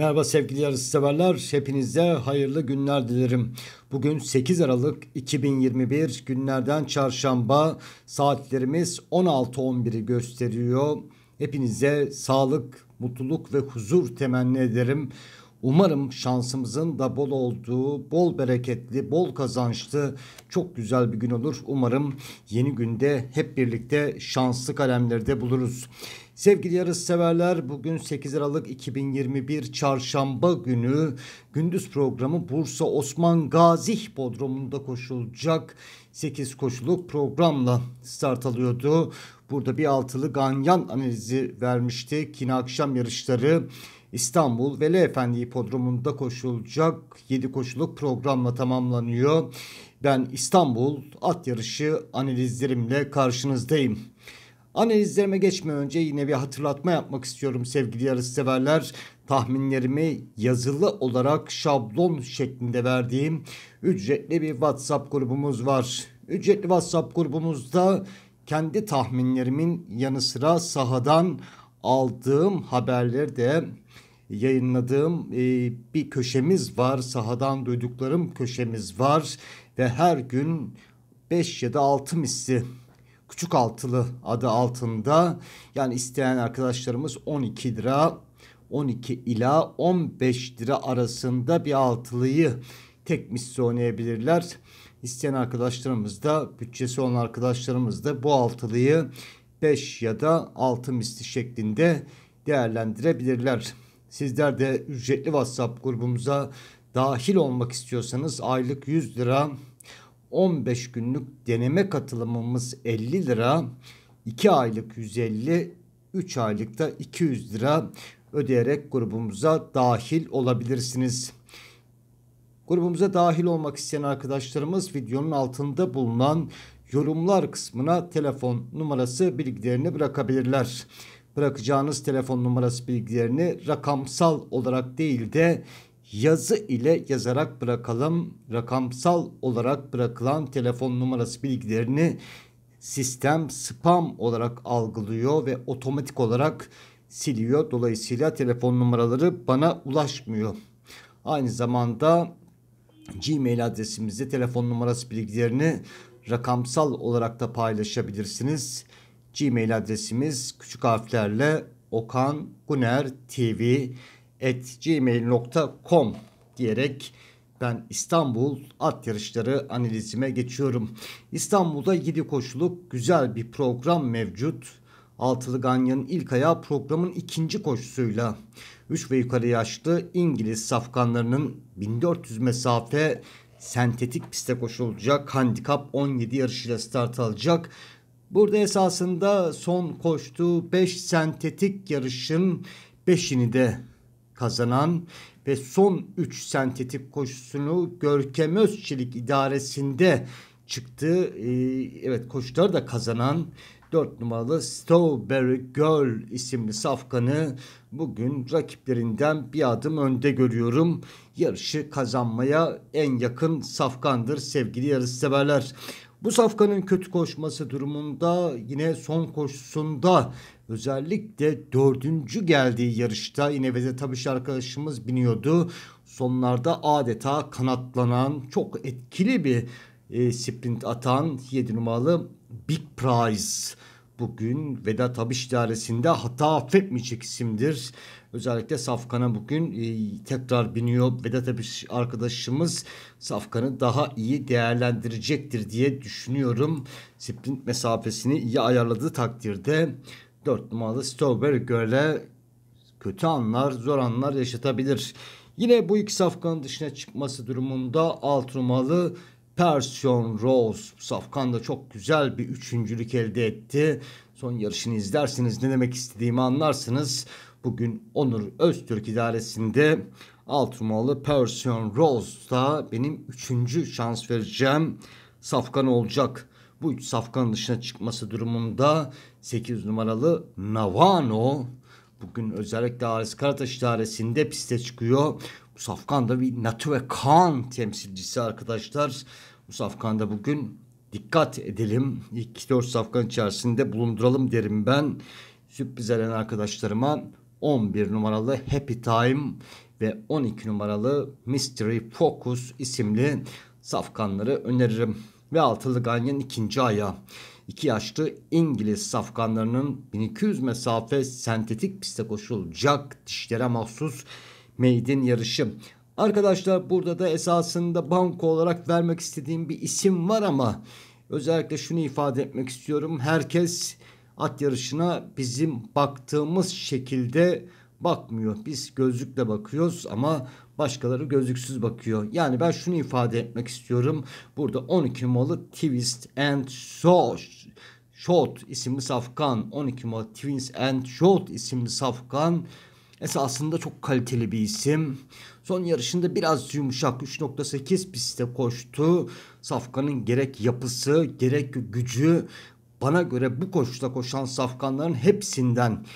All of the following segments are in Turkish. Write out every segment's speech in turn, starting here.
Merhaba sevgili severler, Hepinize hayırlı günler dilerim. Bugün 8 Aralık 2021 günlerden çarşamba saatlerimiz 16.11'i gösteriyor. Hepinize sağlık, mutluluk ve huzur temenni ederim. Umarım şansımızın da bol olduğu, bol bereketli, bol kazançlı çok güzel bir gün olur. Umarım yeni günde hep birlikte şanslı kalemleri buluruz. Sevgili yarış severler bugün 8 Aralık 2021 çarşamba günü gündüz programı Bursa Osman Gazi Bodrum'unda koşulacak 8 koşuluk programla start alıyordu. Burada bir altılı ganyan analizi vermiştik. Yine akşam yarışları İstanbul Veli Efendi Hipodromu'nda koşulacak 7 koşuluk programla tamamlanıyor. Ben İstanbul at yarışı analizlerimle karşınızdayım. Analizlerime geçmeden önce yine bir hatırlatma yapmak istiyorum sevgili yarışseverler. Tahminlerimi yazılı olarak şablon şeklinde verdiğim ücretli bir WhatsApp grubumuz var. Ücretli WhatsApp grubumuzda kendi tahminlerimin yanı sıra sahadan aldığım haberleri de yayınladığım e, bir köşemiz var. Sahadan duyduklarım köşemiz var ve her gün 5 ya da 6 misli Küçük altılı adı altında yani isteyen arkadaşlarımız 12 lira 12 ila 15 lira arasında bir altılıyı tek misli oynayabilirler. İsteyen arkadaşlarımız da bütçesi olan arkadaşlarımız da bu altılıyı 5 ya da 6 misli şeklinde değerlendirebilirler. Sizler de ücretli WhatsApp grubumuza dahil olmak istiyorsanız aylık 100 lira 15 günlük deneme katılımımız 50 lira, 2 aylık 150, 3 aylıkta 200 lira ödeyerek grubumuza dahil olabilirsiniz. Grubumuza dahil olmak isteyen arkadaşlarımız videonun altında bulunan yorumlar kısmına telefon numarası bilgilerini bırakabilirler. Bırakacağınız telefon numarası bilgilerini rakamsal olarak değil de yazı ile yazarak bırakalım rakamsal olarak bırakılan telefon numarası bilgilerini sistem spam olarak algılıyor ve otomatik olarak siliyor. Dolayısıyla telefon numaraları bana ulaşmıyor. Aynı zamanda Gmail adresimizde telefon numarası bilgilerini rakamsal olarak da paylaşabilirsiniz.'' Gmail adresimiz küçük harflerle okanguner.tv gmail.com diyerek ben İstanbul at yarışları analizime geçiyorum. İstanbul'da 7 koşuluk güzel bir program mevcut. Altılı Ganyan'ın ilk ayağı programın ikinci koşusuyla 3 ve yukarı yaşlı İngiliz safkanlarının 1400 mesafe sentetik piste koşulacak. Handikap 17 yarışıyla start alacak. Burada esasında son koştuğu 5 sentetik yarışın 5'ini de kazanan ve son 3 sentetik koşusunu Görkem Özçelik idaresinde çıktı e, evet koşuları da kazanan 4 numaralı Strawberry Girl isimli safkanı bugün rakiplerinden bir adım önde görüyorum. Yarışı kazanmaya en yakın safkandır sevgili yarışseverler. Bu safkanın kötü koşması durumunda yine son koşusunda özellikle dördüncü geldiği yarışta yine Vezet Abiş arkadaşımız biniyordu. Sonlarda adeta kanatlanan çok etkili bir e, sprint atan 7 numaralı Big Prize. Bugün Vedat Abiş dairesinde hata affetmeyecek isimdir. Özellikle Safkan'a bugün e, tekrar biniyor. Vedat Abiş arkadaşımız Safkan'ı daha iyi değerlendirecektir diye düşünüyorum. Sprint mesafesini iyi ayarladığı takdirde 4 numaralı Strawberry göle kötü anlar, zor anlar yaşatabilir. Yine bu iki safkanın dışına çıkması durumunda alt numaralı Persian Rose safkan da çok güzel bir üçüncülük elde etti. Son yarışını izlersiniz ne demek istediğimi anlarsınız. Bugün Onur Öztürk idaresinde 6 numaralı Persian Rose'da benim üçüncü şans vereceğim safkan olacak. Bu 3 safkanın dışına çıkması durumunda 8 numaralı Navano bugün özellikle Aris Karataş idaresinde piste çıkıyor. Bu safkan da bir Natüve Khan temsilcisi arkadaşlar. Bu safkan da bugün dikkat edelim. İlk dört safkan içerisinde bulunduralım derim ben. Sürpriz eden arkadaşlarıma 11 numaralı Happy Time ve 12 numaralı Mystery Focus isimli safkanları öneririm. Ve altılı ganyan ikinci aya. İki yaşlı İngiliz safkanlarının 1200 mesafe sentetik piste koşulacak dişlere mahsus meydin yarışı. Arkadaşlar burada da esasında banko olarak vermek istediğim bir isim var ama özellikle şunu ifade etmek istiyorum. Herkes at yarışına bizim baktığımız şekilde bakmıyor. Biz gözlükle bakıyoruz ama başkaları gözlüksüz bakıyor. Yani ben şunu ifade etmek istiyorum. Burada 12 malı Twist and Show Shot isimli safkan 12 malı Twins and Short isimli safkan Esasında çok kaliteli bir isim. Son yarışında biraz yumuşak 3.8 pistte koştu. Safkan'ın gerek yapısı gerek gücü bana göre bu koşuda koşan safkanların hepsinden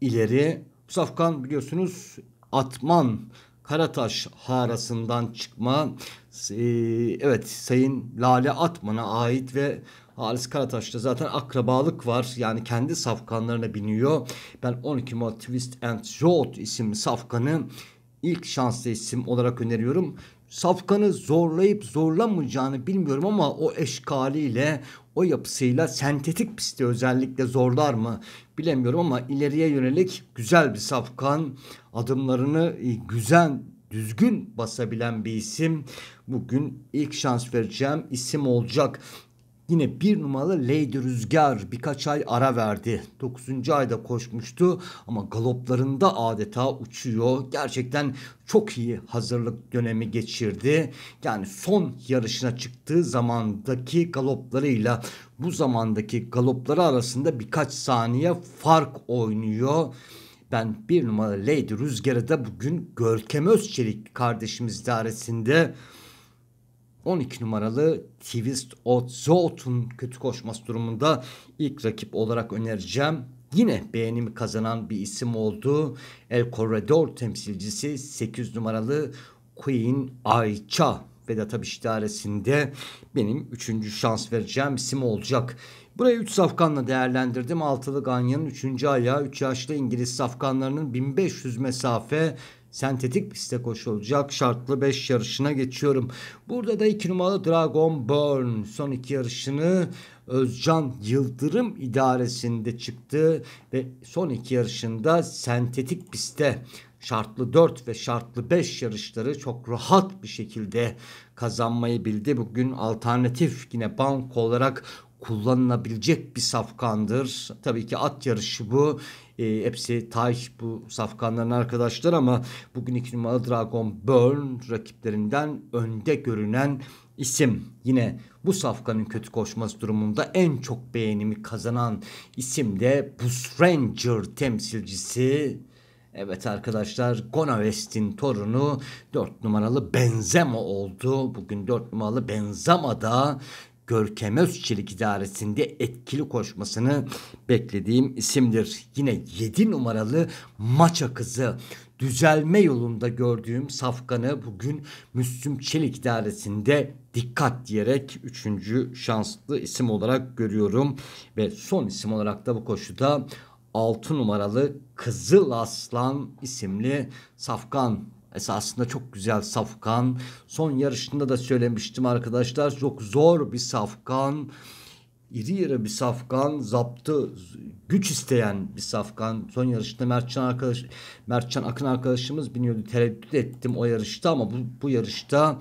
ileri. safkan biliyorsunuz Atman Karataş harasından çıkma ee, evet Sayın Lale Atman'a ait ve Halis Karataş'ta zaten akrabalık var. Yani kendi safkanlarına biniyor. Ben 12 Mart Twist and Road isimli safkanı ilk şanslı isim olarak öneriyorum. Safkanı zorlayıp zorlamayacağını bilmiyorum ama o eşkaliyle o yapısıyla sentetik pisti özellikle zorlar mı bilemiyorum ama ileriye yönelik güzel bir safkan adımlarını e, güzel düzgün basabilen bir isim bugün ilk şans vereceğim isim olacak. Yine bir numaralı Lady Rüzgar birkaç ay ara verdi. dokuzuncu ayda koşmuştu ama galoplarında adeta uçuyor. Gerçekten çok iyi hazırlık dönemi geçirdi. Yani son yarışına çıktığı zamandaki galoplarıyla bu zamandaki galopları arasında birkaç saniye fark oynuyor. Ben bir numaralı Lady Rüzgar'ı da bugün Görkem Özçelik kardeşimiz idaresinde 12 numaralı Twist Odd Zout'un kötü koşması durumunda ilk rakip olarak önereceğim. Yine beğenimi kazanan bir isim oldu. El Corredor temsilcisi 8 numaralı Queen Ayça Vedat Abiş dairesinde benim üçüncü şans vereceğim isim olacak. Burayı 3 safkanla değerlendirdim. Altılı Ganyan'ın 3. ayağı 3 yaşlı İngiliz safkanlarının 1500 mesafe sentetik piste koşulacak şartlı 5 yarışına geçiyorum. Burada da 2 numaralı Dragon Burn son 2 yarışını Özcan Yıldırım idaresinde çıktı ve son 2 yarışında sentetik piste şartlı 4 ve şartlı 5 yarışları çok rahat bir şekilde kazanmayı bildi. Bugün alternatif yine bank olarak kullanılabilecek bir safkandır. Tabii ki at yarışı bu. E, hepsi tay bu safkanların arkadaşlar ama bugün 2 numaralı Dragon Burn rakiplerinden önde görünen isim. Yine bu safkanın kötü koşması durumunda en çok beğenimi kazanan isim de Bus Ranger temsilcisi. Evet arkadaşlar Gonavest'in torunu 4 numaralı Benzema oldu. Bugün 4 numaralı Benzema da Görkem Özçelik idaresinde etkili koşmasını beklediğim isimdir. Yine 7 numaralı Maça Kızı düzelme yolunda gördüğüm safkanı bugün Müslüm Çelik idaresinde dikkat diyerek 3. şanslı isim olarak görüyorum. Ve son isim olarak da bu koşuda 6 numaralı Kızıl Aslan isimli safkan esasında çok güzel safkan. Son yarışında da söylemiştim arkadaşlar. Çok zor bir safkan. İri yarı bir safkan. Zaptı güç isteyen bir safkan. Son yarışta Mertcan arkadaş Mertcan Akın arkadaşımız biniyordu. Tereddüt ettim o yarışta ama bu, bu yarışta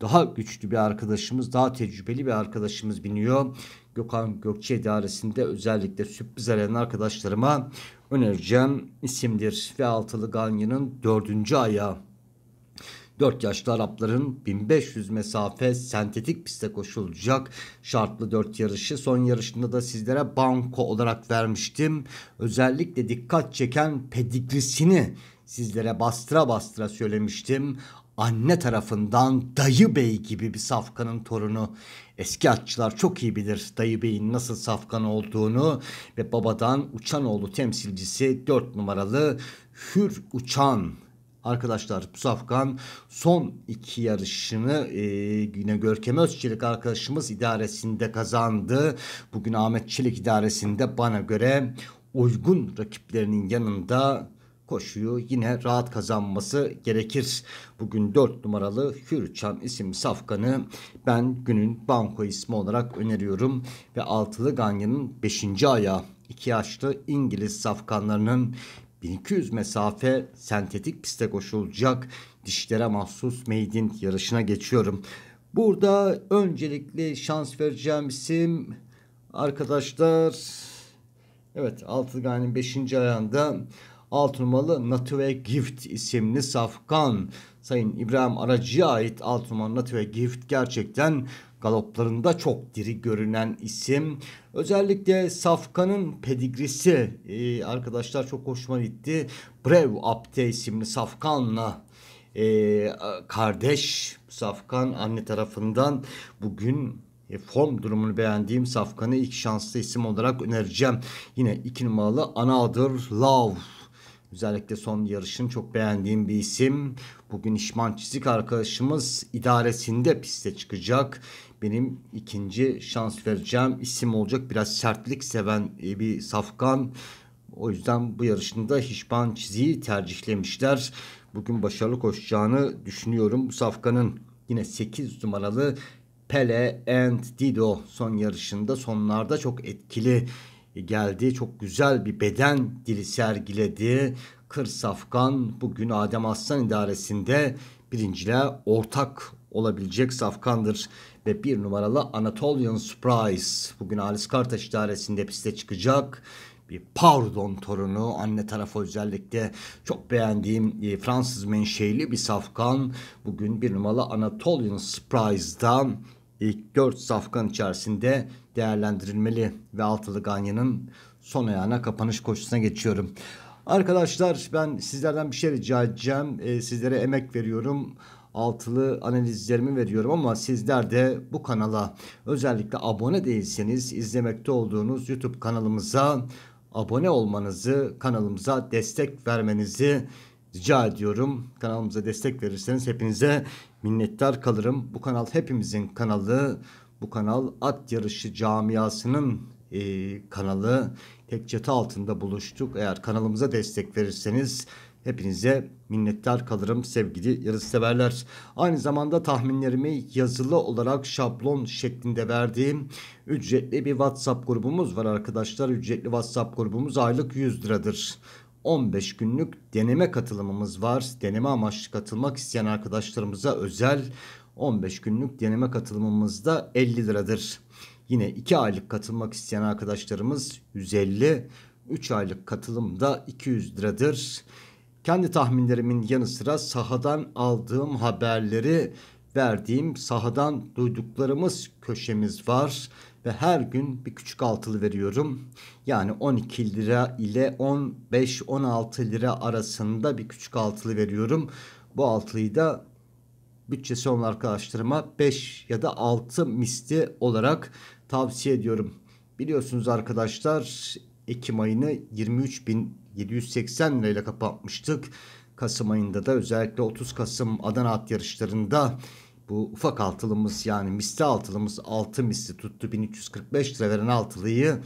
daha güçlü bir arkadaşımız, daha tecrübeli bir arkadaşımız biniyor. Gökhan Gökçe idaresinde özellikle sürpriz arayan arkadaşlarıma önereceğim isimdir ve altılı Ganyan'ın dördüncü ayağı. Dört yaşlı Arapların 1500 mesafe sentetik piste koşulacak şartlı dört yarışı son yarışında da sizlere banko olarak vermiştim. Özellikle dikkat çeken pedigrisini sizlere bastıra bastıra söylemiştim anne tarafından Dayı Bey gibi bir safkanın torunu. Eski atçılar çok iyi bilir Dayı Bey'in nasıl safkan olduğunu ve babadan Uçanoğlu temsilcisi 4 numaralı Hür Uçan Arkadaşlar bu safkan son iki yarışını e, yine Görkem Özçelik arkadaşımız idaresinde kazandı. Bugün Ahmet Çelik idaresinde bana göre uygun rakiplerinin yanında koşuyu yine rahat kazanması gerekir. Bugün 4 numaralı Hürçan isim safkanı ben günün banko ismi olarak öneriyorum ve altılı Ganyan'ın 5. ayağı 2 yaşlı İngiliz safkanlarının 1200 mesafe sentetik piste koşulacak dişlere mahsus meydin yarışına geçiyorum. Burada öncelikle şans vereceğim isim arkadaşlar evet Altıgay'ın 5. ayağında 6 numaralı Native Gift isimli safkan. Sayın İbrahim Aracı'ya ait 6 numaralı Native Gift gerçekten galoplarında çok diri görünen isim. Özellikle Safkan'ın pedigrisi e, arkadaşlar çok hoşuma gitti. Brev Apte isimli Safkan'la e, kardeş Safkan anne tarafından bugün e, form durumunu beğendiğim Safkan'ı ilk şanslı isim olarak önereceğim. Yine iki numaralı Anadır Love Özellikle son yarışın çok beğendiğim bir isim. Bugün İşman Çizik arkadaşımız idaresinde piste çıkacak. Benim ikinci şans vereceğim isim olacak. Biraz sertlik seven e, bir safkan. O yüzden bu yarışında İşman Çizik'i tercihlemişler. Bugün başarılı koşacağını düşünüyorum. Bu safkanın yine 8 numaralı Pele and Dido son yarışında sonlarda çok etkili e, geldi. Çok güzel bir beden dili sergiledi. Kır Safkan bugün Adem Aslan idaresinde birinciyle ortak olabilecek Safkan'dır. Ve bir numaralı Anatolian Surprise bugün Halis Kartaş idaresinde piste çıkacak bir pardon torunu anne tarafı özellikle çok beğendiğim e, Fransız menşeli bir safkan bugün bir numaralı Anatolian Surprise'dan ilk dört safkan içerisinde değerlendirilmeli ve altılı Ganya'nın son ayağına kapanış koşusuna geçiyorum. Arkadaşlar ben sizlerden bir şey rica edeceğim. E, sizlere emek veriyorum. Altılı analizlerimi veriyorum ama sizler de bu kanala özellikle abone değilseniz izlemekte olduğunuz YouTube kanalımıza abone olmanızı, kanalımıza destek vermenizi rica ediyorum. Kanalımıza destek verirseniz hepinize minnettar kalırım. Bu kanal hepimizin kanalı. Bu kanal at yarışı camiasının e, kanalı. Tek çatı altında buluştuk. Eğer kanalımıza destek verirseniz hepinize minnettar kalırım sevgili yarışseverler. Aynı zamanda tahminlerimi yazılı olarak şablon şeklinde verdiğim ücretli bir WhatsApp grubumuz var arkadaşlar. Ücretli WhatsApp grubumuz aylık 100 liradır. 15 günlük deneme katılımımız var. Deneme amaçlı katılmak isteyen arkadaşlarımıza özel 15 günlük deneme katılımımızda 50 liradır. Yine 2 aylık katılmak isteyen arkadaşlarımız 150, 3 aylık katılım da 200 liradır. Kendi tahminlerimin yanı sıra sahadan aldığım haberleri verdiğim sahadan duyduklarımız köşemiz var ve her gün bir küçük altılı veriyorum. Yani 12 lira ile 15-16 lira arasında bir küçük altılı veriyorum. Bu altılıyı da bütçesi olan arkadaşlarıma 5 ya da 6 misli olarak tavsiye ediyorum. Biliyorsunuz arkadaşlar Ekim ayını 23.780 lirayla kapatmıştık. Kasım ayında da özellikle 30 Kasım Adana at yarışlarında bu ufak altılımız yani misli altılımız 6 misli tuttu 1345 lira veren altılıyı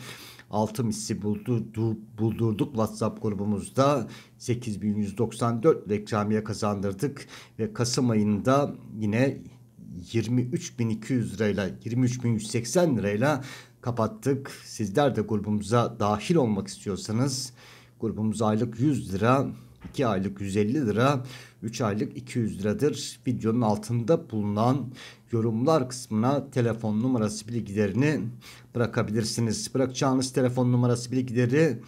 6 misli buldurdu, buldurduk WhatsApp grubumuzda 8194 reklamiye kazandırdık ve Kasım ayında yine 23.200 lirayla 23.180 lirayla kapattık. Sizler de grubumuza dahil olmak istiyorsanız grubumuz aylık 100 lira 2 aylık 150 lira, 3 aylık 200 liradır. Videonun altında bulunan yorumlar kısmına telefon numarası bilgilerini bırakabilirsiniz. Bırakacağınız telefon numarası bilgileri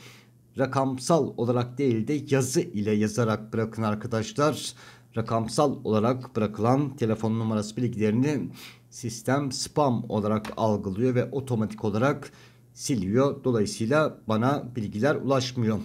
rakamsal olarak değil de yazı ile yazarak bırakın arkadaşlar. Rakamsal olarak bırakılan telefon numarası bilgilerini sistem spam olarak algılıyor ve otomatik olarak siliyor. Dolayısıyla bana bilgiler ulaşmıyor.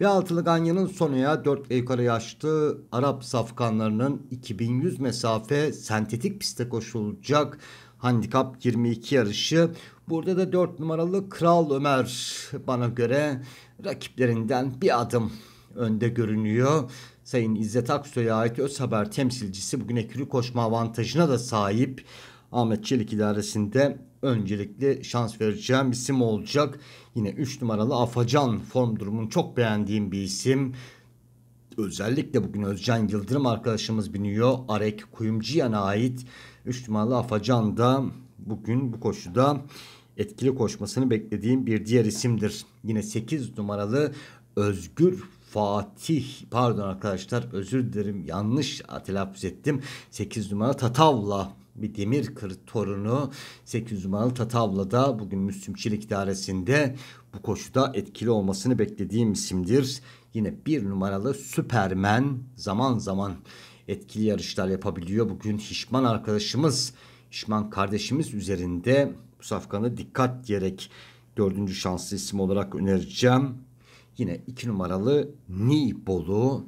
Ve altılı ganyanın sonuya 4 ve yukarı yaşlı Arap safkanlarının 2100 mesafe sentetik piste koşulacak handikap 22 yarışı. Burada da 4 numaralı Kral Ömer bana göre rakiplerinden bir adım önde görünüyor. Sayın İzzet Aksoy'a ait Öz Haber temsilcisi bugün ekürü koşma avantajına da sahip. Ahmet Çelik idaresinde öncelikli şans vereceğim isim olacak. Yine 3 numaralı Afacan form durumunu çok beğendiğim bir isim. Özellikle bugün Özcan Yıldırım arkadaşımız biniyor. Arek Kuyumcuyan'a ait 3 numaralı Afacan da bugün bu koşuda etkili koşmasını beklediğim bir diğer isimdir. Yine 8 numaralı Özgür Fatih pardon arkadaşlar özür dilerim yanlış telaffuz ettim. 8 numara Tatavla bir demir kır torunu 800 numaralı Tatavla'da bugün Müslüm Çelik idaresinde bu koşuda etkili olmasını beklediğim isimdir. Yine bir numaralı Süpermen zaman zaman etkili yarışlar yapabiliyor. Bugün Hişman arkadaşımız, Hişman kardeşimiz üzerinde bu safkanı dikkat diyerek dördüncü şanslı isim olarak önereceğim. Yine iki numaralı Nibolu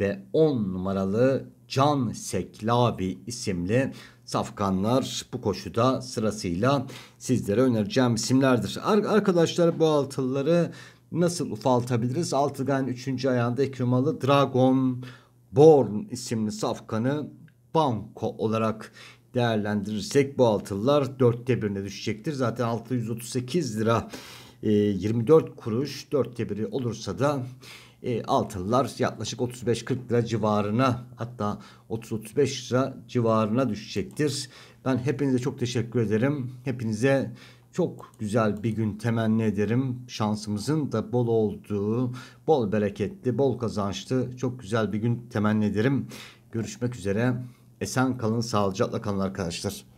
ve on numaralı Can Seklabi isimli safkanlar bu koşuda sırasıyla sizlere önereceğim isimlerdir. Ar arkadaşlar bu altılıları nasıl ufaltabiliriz? Altıgen 3. ayağında iki Dragon Born isimli safkanı Banko olarak değerlendirirsek bu altılılar dörtte birine düşecektir. Zaten 638 lira e, 24 kuruş dörtte biri olursa da e, altınlar yaklaşık 35-40 lira civarına hatta 30-35 lira civarına düşecektir. Ben hepinize çok teşekkür ederim. Hepinize çok güzel bir gün temenni ederim. Şansımızın da bol olduğu, bol bereketli, bol kazançlı çok güzel bir gün temenni ederim. Görüşmek üzere. Esen kalın, sağlıcakla kalın arkadaşlar.